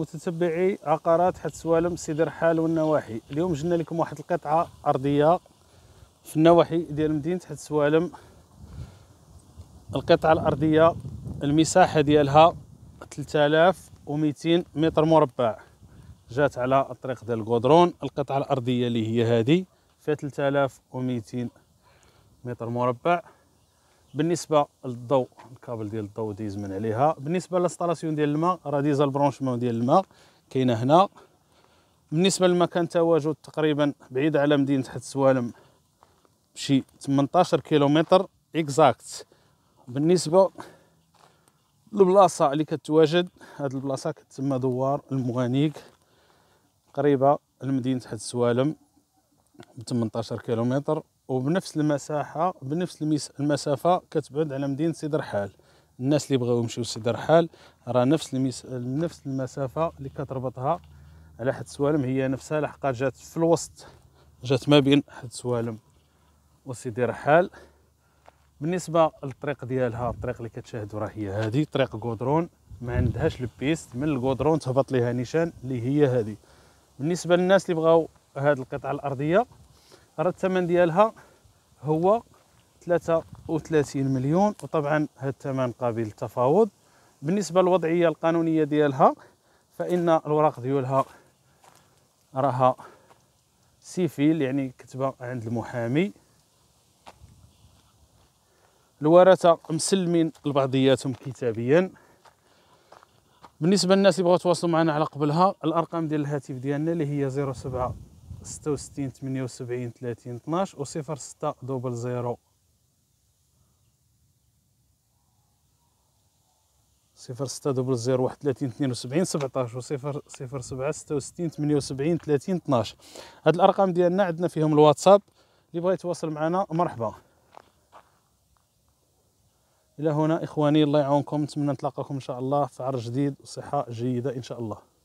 متتبعي عقارات حد سوالم سيدي رحال والنواحي اليوم جبنا لكم واحد القطعه ارضيه في النواحي ديال مدينه حد سوالم القطعه الارضيه المساحه ديالها 3200 متر مربع جات على الطريق ديال القدرون القطعه الارضيه اللي هي هذه فيها 3200 متر مربع بالنسبه للضوء الكابل ديال الضوء ديز من عليها بالنسبه للاستالاسيون ديال الماء راه ديزا البرونشمون ديال الماء كاينه هنا بالنسبه للمكان تواجد تقريبا بعيد على مدينه حد سوالم بشي 18 كيلومتر اكزاكت بالنسبه للبلاصه اللي كتواجد هذه البلاصه كتسمى دوار المغانيك قريبه لمدينه حد سوالم ب 18 كيلومتر وبنفس المساحه بنفس المسافه كتبعد على مدينه سيد رحال الناس اللي بغاو يمشيو لسيدي رحال راه نفس المس... نفس المسافه اللي كتربطها على حد سوالم هي نفسها لحقا جات في الوسط جات ما بين حد سوالم وسيدي رحال بالنسبه للطريق ديالها الطريق اللي كتشاهدو راه هي هذه طريق كودرون ما عندهاش البيست من الكودرون تهبط ليها نيشان اللي هي هذه بالنسبه للناس اللي بغاو هذه القطعه الارضيه راه الثمن ديالها هو 33 مليون وطبعا هذا الثمن قابل للتفاوض بالنسبه للوضعيه القانونيه ديالها فان الوراق ديالها راها سيفيل يعني كتبه عند المحامي الورثه مسلمين لبعضياتهم كتابيا بالنسبه للناس اللي بغاو يتواصلوا معنا على قبلها الارقام ديال الهاتف ديالنا اللي هي 07 ستة وستين 66 78 30 12 و ستة دوبل زيرو صفر ستة دوبل زيرو واحد ثلاثين اثنين وسبعين سبعتاش وصفر صفر سبعة ستة وستين تمنية وسبعين ثلاثين اثناش هاد الأرقام ديالنا عندنا فيهم الواتساب اللي بغا يتواصل معنا مرحبا إلى هنا إخواني الله يعاونكم نتمنى نتلاقاكم إن شاء الله في عرض جديد وصحة جيدة إن شاء الله